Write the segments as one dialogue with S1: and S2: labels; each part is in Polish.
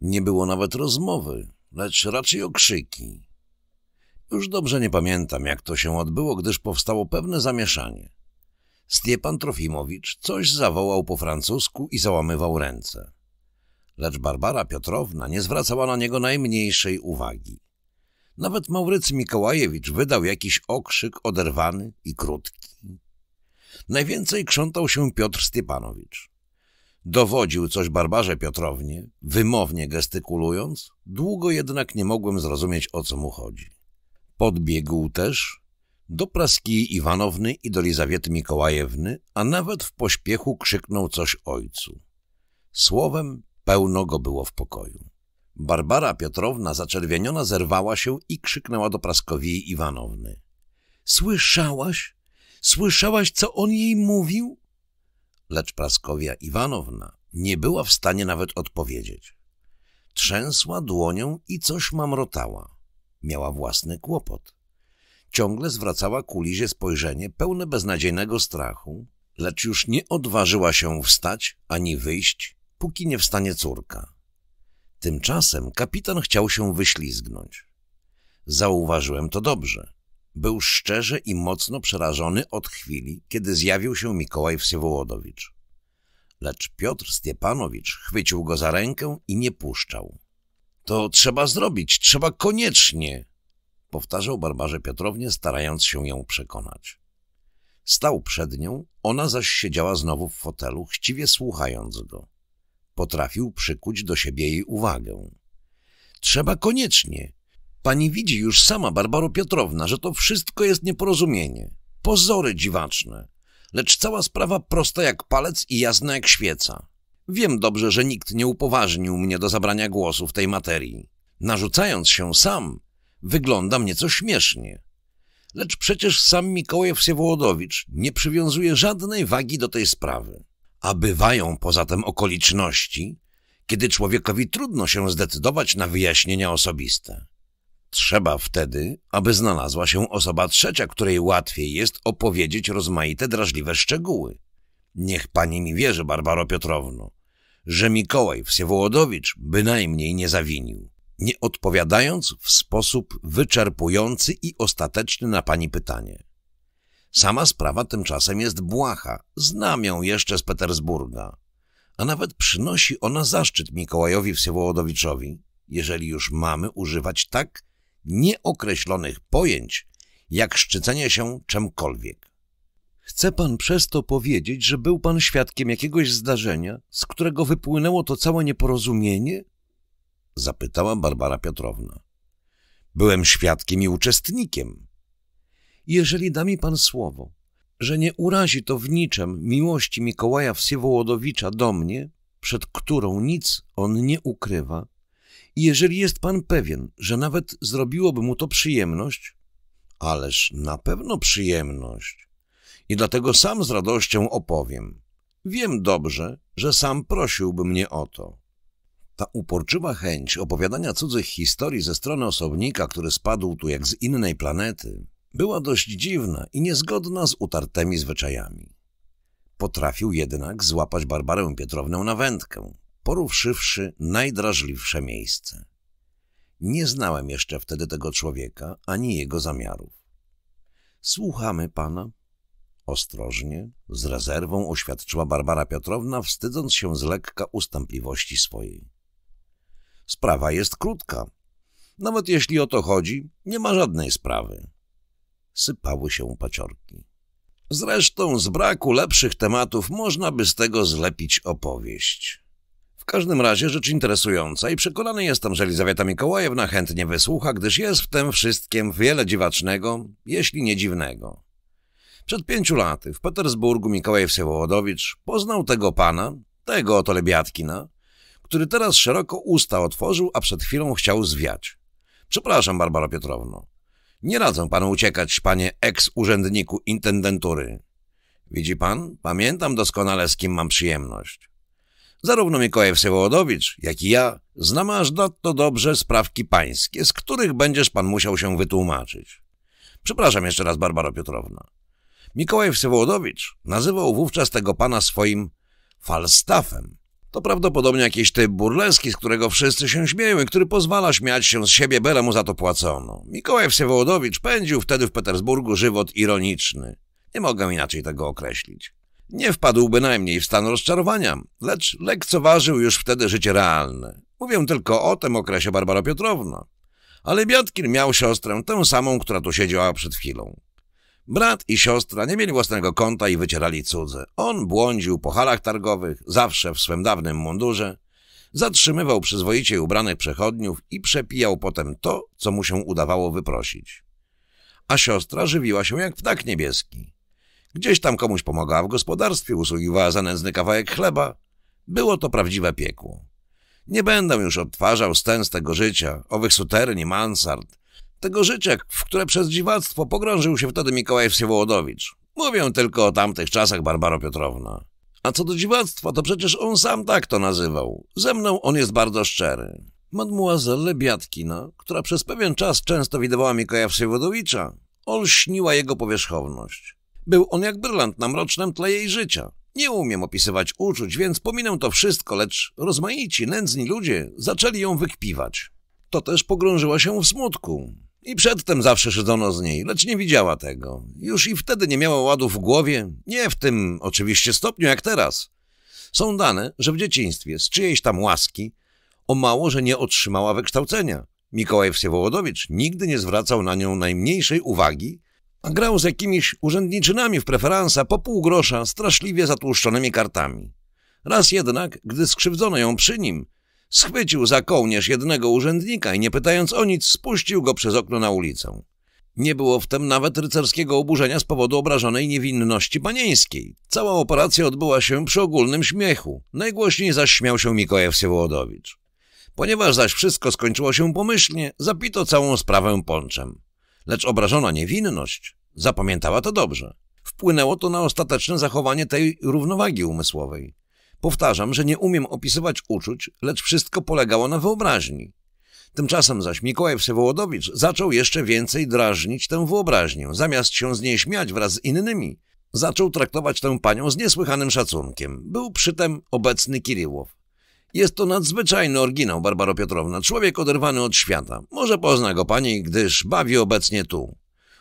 S1: Nie było nawet rozmowy, lecz raczej okrzyki. Już dobrze nie pamiętam, jak to się odbyło, gdyż powstało pewne zamieszanie. Stiepan Trofimowicz coś zawołał po francusku i załamywał ręce. Lecz Barbara Piotrowna nie zwracała na niego najmniejszej uwagi. Nawet Maurycy Mikołajewicz wydał jakiś okrzyk oderwany i krótki. Najwięcej krzątał się Piotr Stiepanowicz. Dowodził coś barbarze Piotrownie, wymownie gestykulując, długo jednak nie mogłem zrozumieć, o co mu chodzi. Podbiegł też do Praskii Iwanowny i do Lizawiety Mikołajewny, a nawet w pośpiechu krzyknął coś ojcu. Słowem pełno go było w pokoju. Barbara Piotrowna zaczerwieniona zerwała się i krzyknęła do praskowi Iwanowny. — Słyszałaś? Słyszałaś, co on jej mówił? lecz Praskowia Iwanowna nie była w stanie nawet odpowiedzieć. Trzęsła dłonią i coś mamrotała. Miała własny kłopot. Ciągle zwracała ku Lizie spojrzenie pełne beznadziejnego strachu, lecz już nie odważyła się wstać ani wyjść, póki nie wstanie córka. Tymczasem kapitan chciał się wyślizgnąć. Zauważyłem to dobrze. Był szczerze i mocno przerażony od chwili, kiedy zjawił się Mikołaj Wsiewołodowicz. Lecz Piotr Stiepanowicz chwycił go za rękę i nie puszczał. To trzeba zrobić, trzeba koniecznie, powtarzał Barbarze Piotrownie, starając się ją przekonać. Stał przed nią, ona zaś siedziała znowu w fotelu, chciwie słuchając go. Potrafił przykuć do siebie jej uwagę. Trzeba koniecznie, Pani widzi już sama, Barbaro Piotrowna, że to wszystko jest nieporozumienie. Pozory dziwaczne. Lecz cała sprawa prosta jak palec i jasna jak świeca. Wiem dobrze, że nikt nie upoważnił mnie do zabrania głosu w tej materii. Narzucając się sam, wyglądam nieco śmiesznie. Lecz przecież sam Mikołaj Wsiewołodowicz nie przywiązuje żadnej wagi do tej sprawy. A bywają poza tym okoliczności, kiedy człowiekowi trudno się zdecydować na wyjaśnienia osobiste. Trzeba wtedy, aby znalazła się osoba trzecia, której łatwiej jest opowiedzieć rozmaite drażliwe szczegóły. Niech pani mi wierzy, Barbaro Piotrowno, że Mikołaj Wsiewołodowicz bynajmniej nie zawinił, nie odpowiadając w sposób wyczerpujący i ostateczny na pani pytanie. Sama sprawa tymczasem jest błaha, znam ją jeszcze z Petersburga, a nawet przynosi ona zaszczyt Mikołajowi Wsiewołodowiczowi, jeżeli już mamy używać tak nieokreślonych pojęć, jak szczycenie się czemkolwiek. Chce pan przez to powiedzieć, że był pan świadkiem jakiegoś zdarzenia, z którego wypłynęło to całe nieporozumienie? Zapytała Barbara Piotrowna. Byłem świadkiem i uczestnikiem. Jeżeli da mi pan słowo, że nie urazi to w niczem miłości Mikołaja Wsiewołodowicza do mnie, przed którą nic on nie ukrywa, i jeżeli jest pan pewien, że nawet zrobiłoby mu to przyjemność, ależ na pewno przyjemność. I dlatego sam z radością opowiem. Wiem dobrze, że sam prosiłby mnie o to. Ta uporczywa chęć opowiadania cudzych historii ze strony osobnika, który spadł tu jak z innej planety, była dość dziwna i niezgodna z utartymi zwyczajami. Potrafił jednak złapać Barbarę Pietrowną na wędkę, poruszywszy najdrażliwsze miejsce. Nie znałem jeszcze wtedy tego człowieka, ani jego zamiarów. Słuchamy pana. Ostrożnie, z rezerwą oświadczyła Barbara Piotrowna, wstydząc się z lekka ustępliwości swojej. Sprawa jest krótka. Nawet jeśli o to chodzi, nie ma żadnej sprawy. Sypały się paciorki. Zresztą z braku lepszych tematów można by z tego zlepić opowieść. W każdym razie rzecz interesująca i przekonany jestem, że Elizaweta Mikołajewna chętnie wysłucha, gdyż jest w tym wszystkim wiele dziwacznego, jeśli nie dziwnego. Przed pięciu laty w Petersburgu Mikołaj Wsiewołodowicz poznał tego pana, tego oto Lebiatkina, który teraz szeroko usta otworzył, a przed chwilą chciał zwiać. Przepraszam, Barbaro Piotrowno. Nie radzę panu uciekać, panie eks-urzędniku intendentury. Widzi pan, pamiętam doskonale, z kim mam przyjemność. Zarówno Mikołaj Wsewodowicz, jak i ja znamy aż nadto dobrze sprawki pańskie, z których będziesz pan musiał się wytłumaczyć. Przepraszam jeszcze raz, Barbara Piotrowna. Mikołaj Wsewodowicz nazywał wówczas tego pana swoim falstafem. To prawdopodobnie jakiś typ burleski, z którego wszyscy się śmieją i który pozwala śmiać się z siebie, byle mu za to płacono. Mikołaj Wsewodowicz pędził wtedy w Petersburgu żywot ironiczny. Nie mogę inaczej tego określić. Nie wpadł bynajmniej w stan rozczarowania, lecz lekceważył już wtedy życie realne. Mówię tylko o tym okresie Barbara Piotrowna. Ale Biatkin miał siostrę, tę samą, która tu siedziała przed chwilą. Brat i siostra nie mieli własnego konta i wycierali cudze. On błądził po halach targowych, zawsze w swym dawnym mundurze, zatrzymywał przyzwoicie ubranych przechodniów i przepijał potem to, co mu się udawało wyprosić. A siostra żywiła się jak ptak niebieski. Gdzieś tam komuś pomagała w gospodarstwie, usługiwała za nędzny kawałek chleba. Było to prawdziwe piekło. Nie będę już odtwarzał stęs tego życia, owych suterni, mansard, tego życia, w które przez dziwactwo pogrążył się wtedy Mikołaj Wsiewołodowicz. Mówię tylko o tamtych czasach, Barbaro Piotrowna. A co do dziwactwa, to przecież on sam tak to nazywał. Ze mną on jest bardzo szczery. Mademoiselle Biatkina, która przez pewien czas często widywała Mikołaja Wsiewołodowicza, olśniła jego powierzchowność. Był on jak brylant na mrocznym tle jej życia. Nie umiem opisywać uczuć, więc pominę to wszystko, lecz rozmaici, nędzni ludzie zaczęli ją wykpiwać. To też pogrążyła się w smutku. I przedtem zawsze szydzono z niej, lecz nie widziała tego. Już i wtedy nie miała ładu w głowie, nie w tym oczywiście stopniu jak teraz. Są dane, że w dzieciństwie z czyjejś tam łaski o mało, że nie otrzymała wykształcenia. Mikołaj Wsiewołodowicz nigdy nie zwracał na nią najmniejszej uwagi, Grał z jakimiś urzędniczynami w preferansa po pół grosza straszliwie zatłuszczonymi kartami. Raz jednak, gdy skrzywdzono ją przy nim, schwycił za kołnierz jednego urzędnika i nie pytając o nic, spuścił go przez okno na ulicę. Nie było w tym nawet rycerskiego oburzenia z powodu obrażonej niewinności panieńskiej. Cała operacja odbyła się przy ogólnym śmiechu. Najgłośniej zaś śmiał się Mikołaj Wsiewołodowicz. Ponieważ zaś wszystko skończyło się pomyślnie, zapito całą sprawę ponczem lecz obrażona niewinność zapamiętała to dobrze. Wpłynęło to na ostateczne zachowanie tej równowagi umysłowej. Powtarzam, że nie umiem opisywać uczuć, lecz wszystko polegało na wyobraźni. Tymczasem zaś Mikołaj Wsewołodowicz zaczął jeszcze więcej drażnić tę wyobraźnię, zamiast się z niej śmiać wraz z innymi. Zaczął traktować tę panią z niesłychanym szacunkiem. Był przytem obecny Kiriłow. Jest to nadzwyczajny oryginał, Barbaro Piotrowna, człowiek oderwany od świata. Może pozna go pani, gdyż bawi obecnie tu.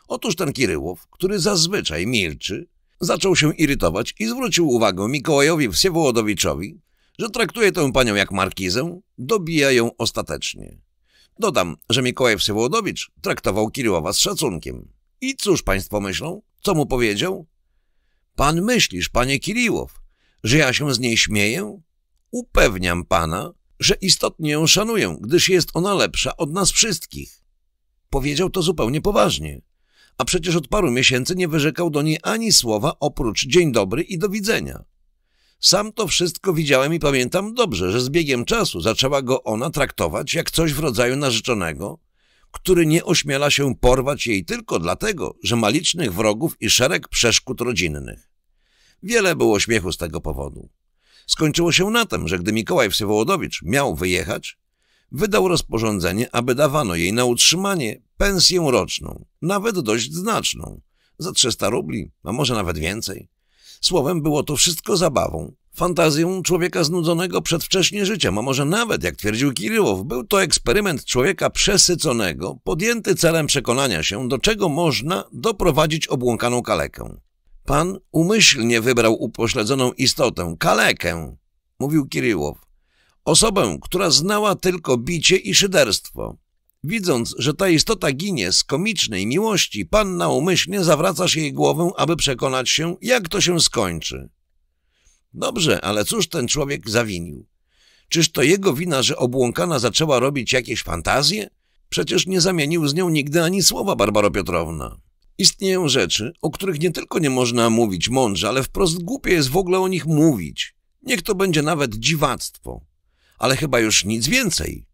S1: Otóż ten Kiryłow, który zazwyczaj milczy, zaczął się irytować i zwrócił uwagę Mikołajowi Wsiewołodowiczowi, że traktuje tę panią jak markizę, dobija ją ostatecznie. Dodam, że Mikołaj Wsiewołodowicz traktował Kiryłowa z szacunkiem. I cóż państwo myślą? Co mu powiedział? Pan myślisz, panie Kiriłow, że ja się z niej śmieję? Upewniam pana, że istotnie ją szanuję, gdyż jest ona lepsza od nas wszystkich. Powiedział to zupełnie poważnie. A przecież od paru miesięcy nie wyrzekał do niej ani słowa oprócz dzień dobry i do widzenia. Sam to wszystko widziałem i pamiętam dobrze, że z biegiem czasu zaczęła go ona traktować jak coś w rodzaju narzeczonego, który nie ośmiela się porwać jej tylko dlatego, że ma licznych wrogów i szereg przeszkód rodzinnych. Wiele było śmiechu z tego powodu. Skończyło się na tym, że gdy Mikołaj Wsiewołodowicz miał wyjechać, wydał rozporządzenie, aby dawano jej na utrzymanie pensję roczną, nawet dość znaczną, za 300 rubli, a może nawet więcej. Słowem było to wszystko zabawą, fantazją człowieka znudzonego przedwcześnie życiem, a może nawet, jak twierdził Kirillow, był to eksperyment człowieka przesyconego, podjęty celem przekonania się, do czego można doprowadzić obłąkaną kalekę. Pan umyślnie wybrał upośledzoną istotę, kalekę, mówił Kiryłow. Osobę, która znała tylko bicie i szyderstwo. Widząc, że ta istota ginie z komicznej miłości, pan naumyślnie zawracasz jej głowę, aby przekonać się, jak to się skończy. Dobrze, ale cóż ten człowiek zawinił? Czyż to jego wina, że obłąkana zaczęła robić jakieś fantazje? Przecież nie zamienił z nią nigdy ani słowa Barbaro Piotrowna. Istnieją rzeczy, o których nie tylko nie można mówić mądrze, ale wprost głupie jest w ogóle o nich mówić. Niech to będzie nawet dziwactwo. Ale chyba już nic więcej.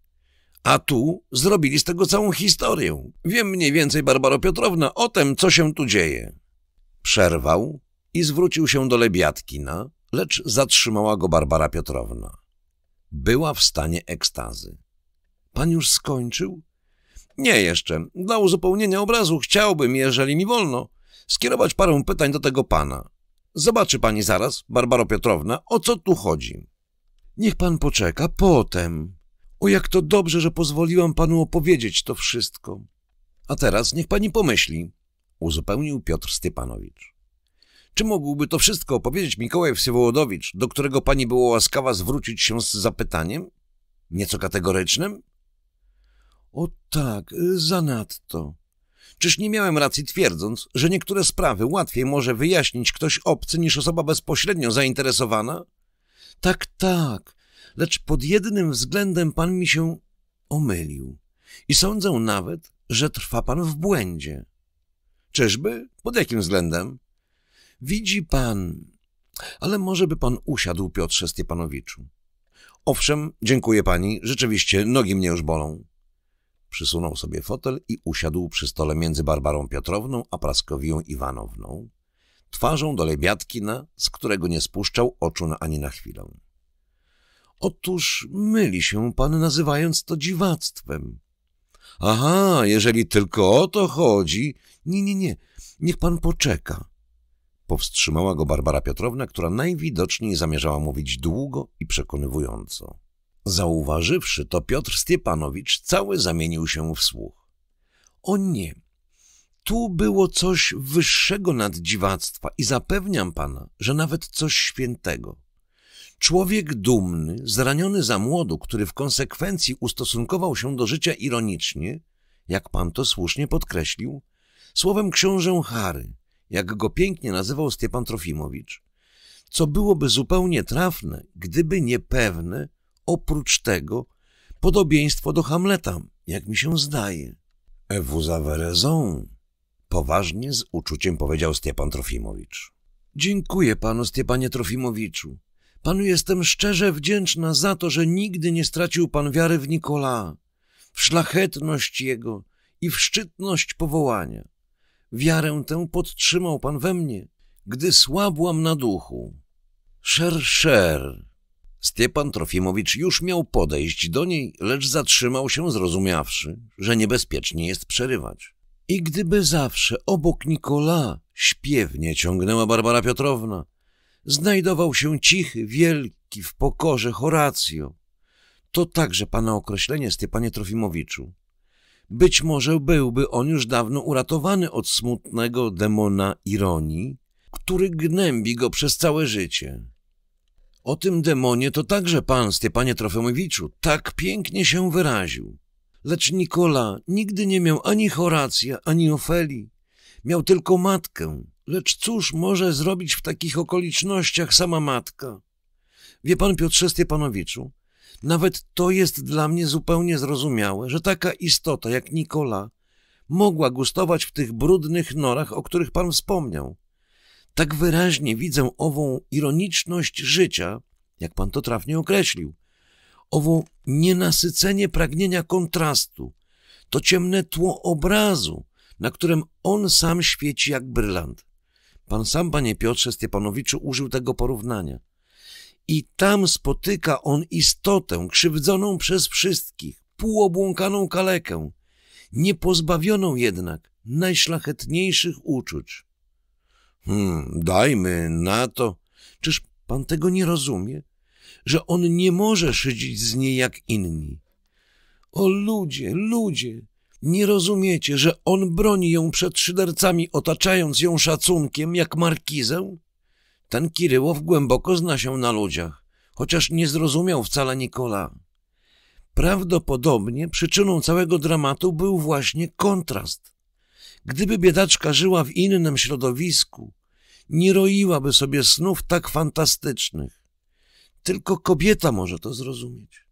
S1: A tu zrobili z tego całą historię. Wiem mniej więcej, Barbaro Piotrowna, o tym, co się tu dzieje. Przerwał i zwrócił się do Lebiatkina, lecz zatrzymała go Barbara Piotrowna. Była w stanie ekstazy. Pan już skończył? Nie jeszcze. Dla uzupełnienia obrazu chciałbym, jeżeli mi wolno, skierować parę pytań do tego pana. Zobaczy pani zaraz, Barbaro Piotrowna, o co tu chodzi. Niech pan poczeka, potem. O, jak to dobrze, że pozwoliłam panu opowiedzieć to wszystko. A teraz niech pani pomyśli, uzupełnił Piotr Stypanowicz. Czy mógłby to wszystko opowiedzieć Mikołaj Wsiewołodowicz, do którego pani było łaskawa zwrócić się z zapytaniem? Nieco kategorycznym? O tak, y, zanadto. Czyż nie miałem racji twierdząc, że niektóre sprawy łatwiej może wyjaśnić ktoś obcy niż osoba bezpośrednio zainteresowana? Tak, tak, lecz pod jednym względem pan mi się omylił i sądzę nawet, że trwa pan w błędzie. Czyżby? Pod jakim względem? Widzi pan, ale może by pan usiadł, Piotrze Stiepanowiczu. Owszem, dziękuję pani, rzeczywiście nogi mnie już bolą. Przysunął sobie fotel i usiadł przy stole między Barbarą Piotrowną a Praskowią Iwanowną, twarzą do Lebiatkina, z którego nie spuszczał oczu na ani na chwilę. Otóż myli się pan, nazywając to dziwactwem. Aha, jeżeli tylko o to chodzi. Nie, nie, nie, niech pan poczeka. Powstrzymała go Barbara Piotrowna, która najwidoczniej zamierzała mówić długo i przekonywująco. Zauważywszy to, Piotr Stiepanowicz cały zamienił się w słuch. O nie, tu było coś wyższego nad dziwactwa i zapewniam pana, że nawet coś świętego. Człowiek dumny, zraniony za młodu, który w konsekwencji ustosunkował się do życia ironicznie, jak pan to słusznie podkreślił, słowem książę Harry, jak go pięknie nazywał Stiepan Trofimowicz, co byłoby zupełnie trafne, gdyby nie pewne, oprócz tego podobieństwo do Hamleta, jak mi się zdaje. Vous avez raison, poważnie z uczuciem powiedział Stepan Trofimowicz. Dziękuję panu, Stepanie Trofimowiczu. Panu jestem szczerze wdzięczna za to, że nigdy nie stracił pan wiary w Nikola, w szlachetność jego i w szczytność powołania. Wiarę tę podtrzymał pan we mnie, gdy słabłam na duchu. Szer, szer, Stiepan Trofimowicz już miał podejść do niej, lecz zatrzymał się, zrozumiawszy, że niebezpiecznie jest przerywać. I gdyby zawsze obok Nikola śpiewnie ciągnęła Barbara Piotrowna, znajdował się cichy, wielki, w pokorze Horacjo. To także pana określenie, Stepanie Trofimowiczu. Być może byłby on już dawno uratowany od smutnego demona ironii, który gnębi go przez całe życie. O tym demonie to także pan, Stepanie Trofimowiczu, tak pięknie się wyraził. Lecz Nikola nigdy nie miał ani Horacja, ani Ofeli. Miał tylko matkę, lecz cóż może zrobić w takich okolicznościach sama matka? Wie pan, Piotrze Stepanowiczu, nawet to jest dla mnie zupełnie zrozumiałe, że taka istota jak Nikola mogła gustować w tych brudnych norach, o których pan wspomniał. Tak wyraźnie widzę ową ironiczność życia, jak pan to trafnie określił, owo nienasycenie pragnienia kontrastu, to ciemne tło obrazu, na którym on sam świeci jak brylant. Pan sam, panie Piotrze Stiepanowiczu, użył tego porównania. I tam spotyka on istotę krzywdzoną przez wszystkich, półobłąkaną kalekę, niepozbawioną jednak najszlachetniejszych uczuć. Hmm, dajmy na to. Czyż pan tego nie rozumie? Że on nie może szydzić z niej jak inni. O ludzie, ludzie, nie rozumiecie, że on broni ją przed szydercami, otaczając ją szacunkiem jak markizę? Ten Kiryłow głęboko zna się na ludziach, chociaż nie zrozumiał wcale Nikola. Prawdopodobnie przyczyną całego dramatu był właśnie kontrast. Gdyby biedaczka żyła w innym środowisku, nie roiłaby sobie snów tak fantastycznych. Tylko kobieta może to zrozumieć.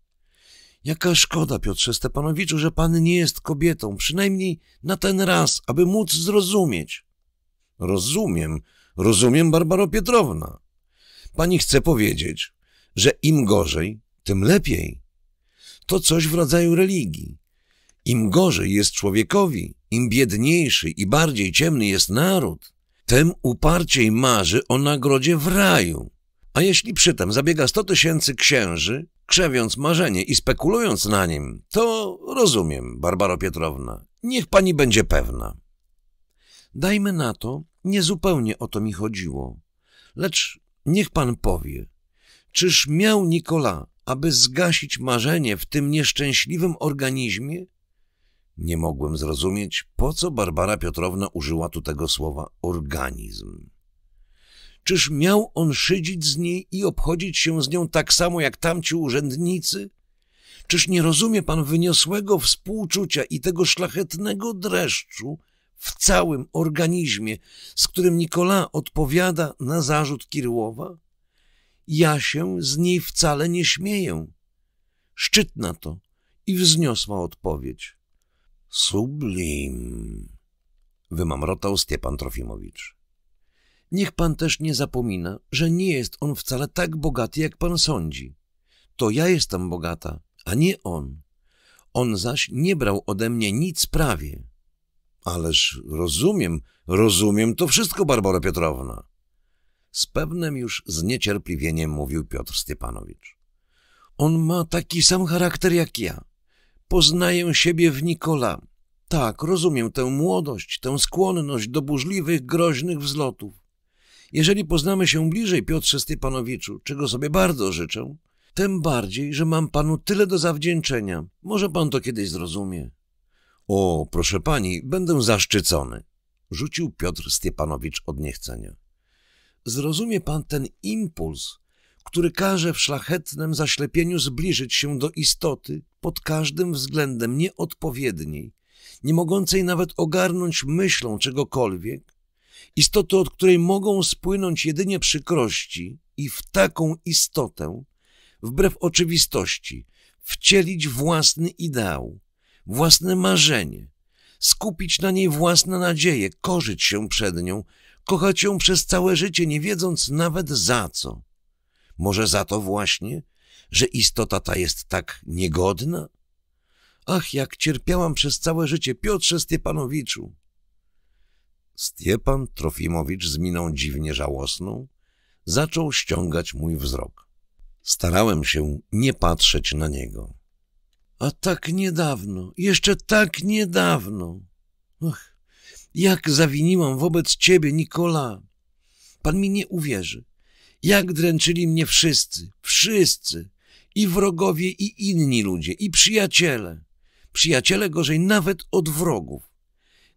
S1: Jaka szkoda, Piotrze Stepanowiczu, że pan nie jest kobietą, przynajmniej na ten raz, aby móc zrozumieć. Rozumiem, rozumiem, Barbaro Pietrowna. Pani chce powiedzieć, że im gorzej, tym lepiej. To coś w rodzaju religii. Im gorzej jest człowiekowi, im biedniejszy i bardziej ciemny jest naród, tym uparciej marzy o nagrodzie w raju. A jeśli przy tym zabiega 100 tysięcy księży, krzewiąc marzenie i spekulując na nim, to rozumiem, Barbaro Pietrowna, niech pani będzie pewna. Dajmy na to, nie zupełnie o to mi chodziło. Lecz niech pan powie, czyż miał Nikola, aby zgasić marzenie w tym nieszczęśliwym organizmie, nie mogłem zrozumieć, po co Barbara Piotrowna użyła tu tego słowa organizm. Czyż miał on szydzić z niej i obchodzić się z nią tak samo jak tamci urzędnicy? Czyż nie rozumie pan wyniosłego współczucia i tego szlachetnego dreszczu w całym organizmie, z którym Nikola odpowiada na zarzut Kirłowa? Ja się z niej wcale nie śmieję. Szczytna to i wzniosła odpowiedź. Sublim, wymamrotał Stiepan Trofimowicz. Niech pan też nie zapomina, że nie jest on wcale tak bogaty, jak pan sądzi. To ja jestem bogata, a nie on. On zaś nie brał ode mnie nic prawie. Ależ rozumiem, rozumiem to wszystko, Barbara Piotrowna. Z pewnym już zniecierpliwieniem mówił Piotr Stiepanowicz. On ma taki sam charakter jak ja. Poznaję siebie w Nikola. Tak, rozumiem tę młodość, tę skłonność do burzliwych, groźnych wzlotów. Jeżeli poznamy się bliżej, Piotrze Stepanowiczu, czego sobie bardzo życzę, tym bardziej, że mam panu tyle do zawdzięczenia. Może pan to kiedyś zrozumie. O, proszę pani, będę zaszczycony, rzucił Piotr Stepanowicz od niechcenia. Zrozumie pan ten impuls, który każe w szlachetnym zaślepieniu zbliżyć się do istoty pod każdym względem nieodpowiedniej, nie mogącej nawet ogarnąć myślą czegokolwiek, istoty, od której mogą spłynąć jedynie przykrości i w taką istotę, wbrew oczywistości, wcielić własny ideał, własne marzenie, skupić na niej własne nadzieje, korzyć się przed nią, kochać ją przez całe życie, nie wiedząc nawet za co. Może za to właśnie, że istota ta jest tak niegodna? Ach, jak cierpiałam przez całe życie, Piotrze Stiepanowiczu! Stiepan Trofimowicz z miną dziwnie żałosną zaczął ściągać mój wzrok. Starałem się nie patrzeć na niego. A tak niedawno, jeszcze tak niedawno. Ach, jak zawiniłam wobec ciebie, Nikola. Pan mi nie uwierzy. Jak dręczyli mnie wszyscy, wszyscy, i wrogowie, i inni ludzie, i przyjaciele. Przyjaciele gorzej nawet od wrogów.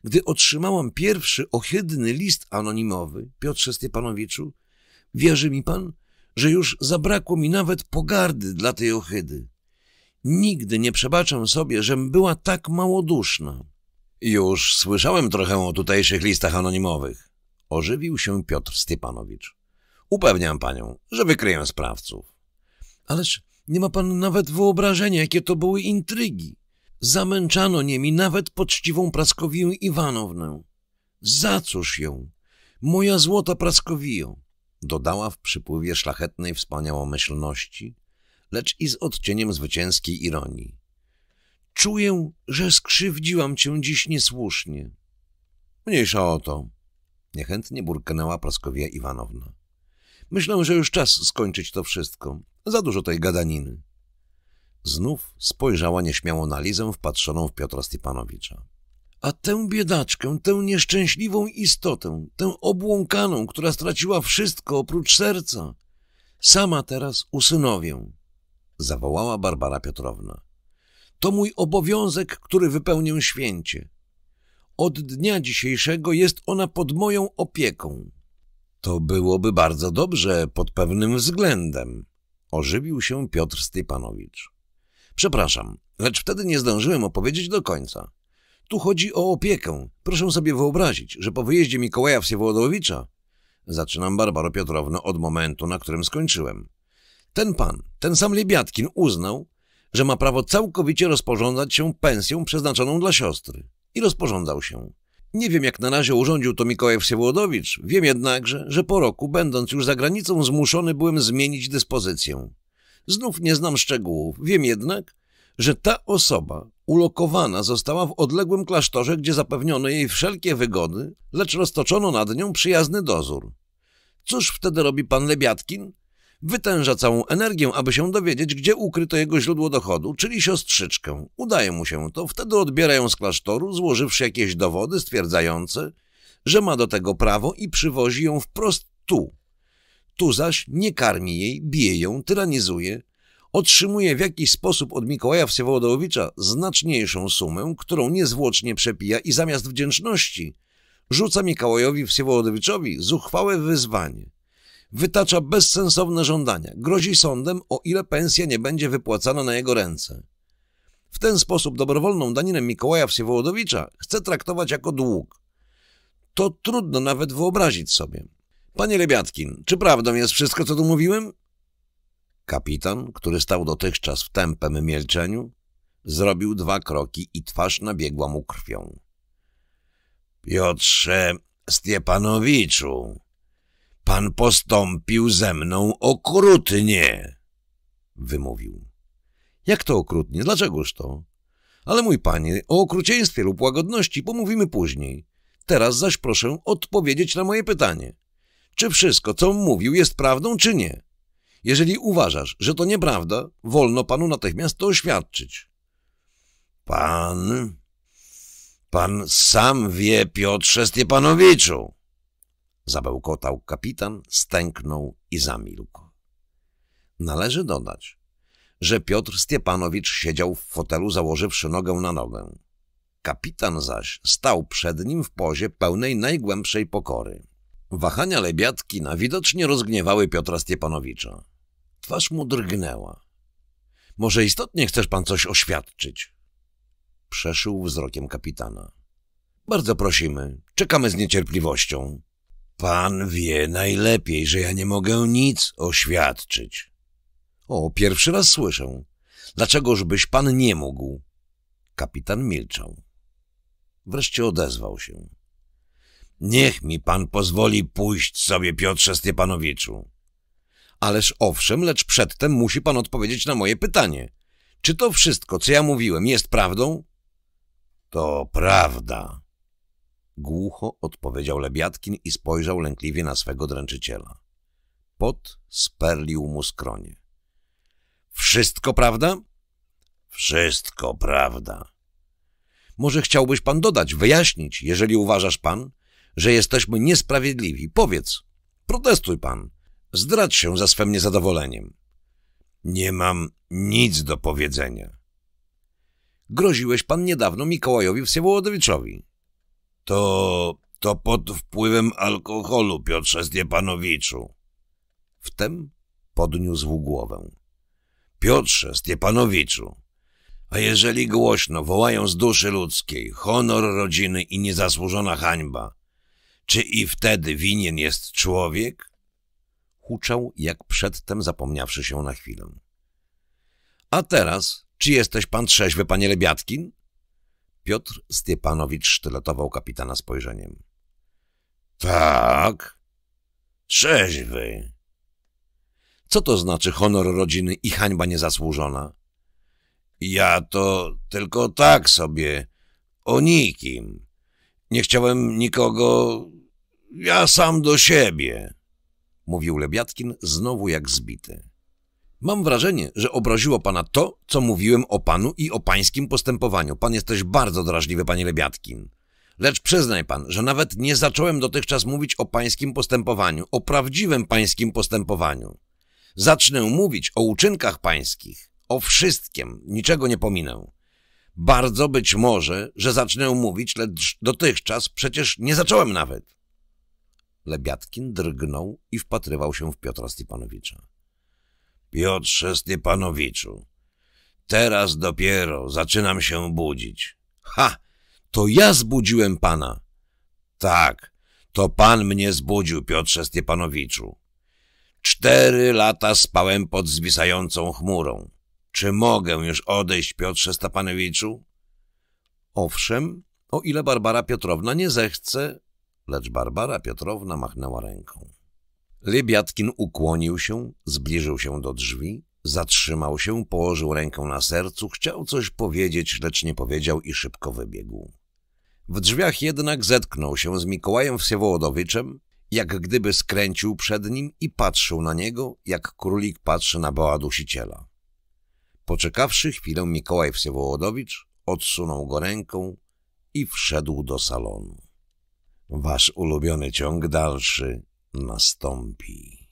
S1: Gdy otrzymałam pierwszy ohydny list anonimowy, Piotrze Stepanowiczu, wierzy mi pan, że już zabrakło mi nawet pogardy dla tej ohydy. Nigdy nie przebaczam sobie, żem była tak małoduszna. Już słyszałem trochę o tutejszych listach anonimowych. Ożywił się Piotr Stepanowicz. Upewniam panią, że wykryję sprawców. Ależ nie ma pan nawet wyobrażenia, jakie to były intrygi. Zamęczano niemi nawet poczciwą praskowiję Iwanownę. Za cóż ją? Moja złota praskowijo! Dodała w przypływie szlachetnej wspaniałomyślności, lecz i z odcieniem zwycięskiej ironii. Czuję, że skrzywdziłam cię dziś niesłusznie. Mniejsza o to, niechętnie burknęła praskowia Iwanowna. Myślę, że już czas skończyć to wszystko. Za dużo tej gadaniny. Znów spojrzała nieśmiało na Lizę wpatrzoną w Piotra Stepanowicza. A tę biedaczkę, tę nieszczęśliwą istotę, tę obłąkaną, która straciła wszystko oprócz serca, sama teraz usynowię, zawołała Barbara Piotrowna. To mój obowiązek, który wypełnię święcie. Od dnia dzisiejszego jest ona pod moją opieką. To byłoby bardzo dobrze pod pewnym względem, ożywił się Piotr Stypanowicz. Przepraszam, lecz wtedy nie zdążyłem opowiedzieć do końca. Tu chodzi o opiekę. Proszę sobie wyobrazić, że po wyjeździe Mikołaja Wsiewłodowicza zaczynam Barbaro Piotrowno od momentu, na którym skończyłem. Ten pan, ten sam Libiatkin uznał, że ma prawo całkowicie rozporządzać się pensją przeznaczoną dla siostry. I rozporządzał się. Nie wiem, jak na razie urządził to Mikołaj Wsiełodowicz. Wiem jednakże, że po roku, będąc już za granicą, zmuszony byłem zmienić dyspozycję. Znów nie znam szczegółów. Wiem jednak, że ta osoba ulokowana została w odległym klasztorze, gdzie zapewniono jej wszelkie wygody, lecz roztoczono nad nią przyjazny dozór. Cóż wtedy robi pan Lebiatkin? Wytęża całą energię, aby się dowiedzieć, gdzie ukryto jego źródło dochodu, czyli siostrzyczkę. Udaje mu się to, wtedy odbierają z klasztoru, złożywszy jakieś dowody stwierdzające, że ma do tego prawo i przywozi ją wprost tu. Tu zaś nie karmi jej, bije ją, tyranizuje, otrzymuje w jakiś sposób od Mikołaja Wsiewodowicza znaczniejszą sumę, którą niezwłocznie przepija i zamiast wdzięczności rzuca Mikołajowi Wsiewodowiczowi zuchwałe wyzwanie wytacza bezsensowne żądania, grozi sądem, o ile pensja nie będzie wypłacana na jego ręce. W ten sposób dobrowolną daninę Mikołaja Wsiewołodowicza chce traktować jako dług. To trudno nawet wyobrazić sobie. Panie Lebiatkin, czy prawdą jest wszystko, co tu mówiłem? Kapitan, który stał dotychczas w tempem milczeniu, zrobił dwa kroki i twarz nabiegła mu krwią. Piotrze Stiepanowiczu, Pan postąpił ze mną okrutnie, wymówił. Jak to okrutnie? Dlaczegoż to? Ale mój panie, o okrucieństwie lub łagodności pomówimy później. Teraz zaś proszę odpowiedzieć na moje pytanie. Czy wszystko, co mówił, jest prawdą, czy nie? Jeżeli uważasz, że to nieprawda, wolno panu natychmiast to oświadczyć. Pan... Pan sam wie, Piotrze Stiepanowiczu, Zabełkotał kapitan, stęknął i zamilkł. Należy dodać, że Piotr Stiepanowicz siedział w fotelu założywszy nogę na nogę. Kapitan zaś stał przed nim w pozie pełnej najgłębszej pokory. Wahania lebiatki na widocznie rozgniewały Piotra Stiepanowicza. Twarz mu drgnęła. — Może istotnie chcesz pan coś oświadczyć? Przeszył wzrokiem kapitana. — Bardzo prosimy. Czekamy z niecierpliwością. Pan wie najlepiej, że ja nie mogę nic oświadczyć. O, pierwszy raz słyszę. Dlaczegoż byś pan nie mógł? Kapitan milczał. Wreszcie odezwał się. Niech mi pan pozwoli pójść sobie, Piotrze Stiepanowiczu. Ależ owszem, lecz przedtem musi pan odpowiedzieć na moje pytanie. Czy to wszystko, co ja mówiłem, jest prawdą? To prawda. Głucho odpowiedział Lebiatkin i spojrzał lękliwie na swego dręczyciela. Pot sperlił mu skronie. Wszystko prawda? Wszystko prawda. Może chciałbyś pan dodać, wyjaśnić, jeżeli uważasz pan, że jesteśmy niesprawiedliwi. Powiedz, protestuj pan, zdradź się za swym niezadowoleniem. Nie mam nic do powiedzenia. Groziłeś pan niedawno Mikołajowi Wsiewołodowiczowi. To, to pod wpływem alkoholu, Piotrze Stiepanowiczu. Wtem podniósł głowę. Piotrze Stiepanowiczu, a jeżeli głośno wołają z duszy ludzkiej honor rodziny i niezasłużona hańba, czy i wtedy winien jest człowiek? Huczał, jak przedtem zapomniawszy się na chwilę. A teraz, czy jesteś pan trzeźwy, panie Lebiatkin? Piotr Stiepanowicz sztyletował kapitana spojrzeniem. Tak, trzeźwy. Co to znaczy honor rodziny i hańba niezasłużona? Ja to tylko tak sobie, o nikim. Nie chciałem nikogo, ja sam do siebie, mówił Lebiatkin znowu jak zbity. Mam wrażenie, że obraziło pana to, co mówiłem o panu i o pańskim postępowaniu. Pan jesteś bardzo drażliwy, panie Lebiatkin. Lecz przyznaj pan, że nawet nie zacząłem dotychczas mówić o pańskim postępowaniu, o prawdziwym pańskim postępowaniu. Zacznę mówić o uczynkach pańskich, o wszystkim, niczego nie pominę. Bardzo być może, że zacznę mówić, lecz dotychczas przecież nie zacząłem nawet. Lebiatkin drgnął i wpatrywał się w Piotra Stipanowicza. Piotrze Stypanowiczu. Teraz dopiero zaczynam się budzić. Ha! To ja zbudziłem pana. Tak, to pan mnie zbudził, Piotrze Stypanowiczu. Cztery lata spałem pod zwisającą chmurą. Czy mogę już odejść, Piotrze Stepanowiczu? Owszem, o ile Barbara Piotrowna nie zechce, lecz Barbara Piotrowna machnęła ręką. Rybiatkin ukłonił się, zbliżył się do drzwi, zatrzymał się, położył rękę na sercu, chciał coś powiedzieć, lecz nie powiedział i szybko wybiegł. W drzwiach jednak zetknął się z Mikołajem Wsiewołodowiczem, jak gdyby skręcił przed nim i patrzył na niego, jak królik patrzy na boa dusiciela. Poczekawszy chwilę, Mikołaj Wsiewołodowicz odsunął go ręką i wszedł do salonu. Wasz ulubiony ciąg dalszy nastąpi.